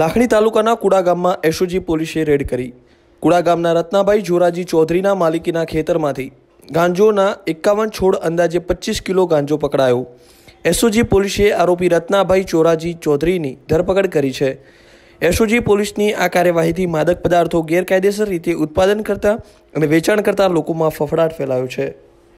લાખણી તાલુકાના કુડા ગામમાં એસઓજી પોલીસે રેડ કરી કુડા ગામના રત્નાભાઈ જોરાજી ચૌધરીના માલિકીના ખેતરમાંથી ગાંજોના એકાવન છોડ અંદાજે પચીસ કિલો ગાંજો પકડાયો એસઓજી પોલીસે આરોપી રત્નાભાઈ ચોરાજી ચૌધરીની ધરપકડ કરી છે એસઓજી પોલીસની આ કાર્યવાહીથી માદક પદાર્થો ગેરકાયદેસર રીતે ઉત્પાદન કરતા અને વેચાણ કરતા લોકોમાં ફફડાટ ફેલાયો છે